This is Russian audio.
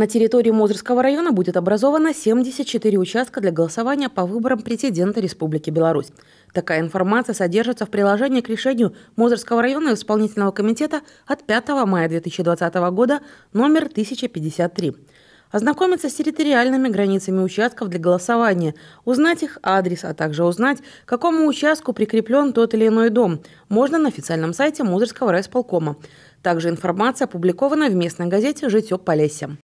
На территории Мозырского района будет образовано 74 участка для голосования по выборам президента Республики Беларусь. Такая информация содержится в приложении к решению Мозырского района исполнительного комитета от 5 мая 2020 года номер 1053 ознакомиться с территориальными границами участков для голосования, узнать их адрес, а также узнать, к какому участку прикреплен тот или иной дом, можно на официальном сайте Мозырского райсполкома. Также информация опубликована в местной газете «Житё Полесья».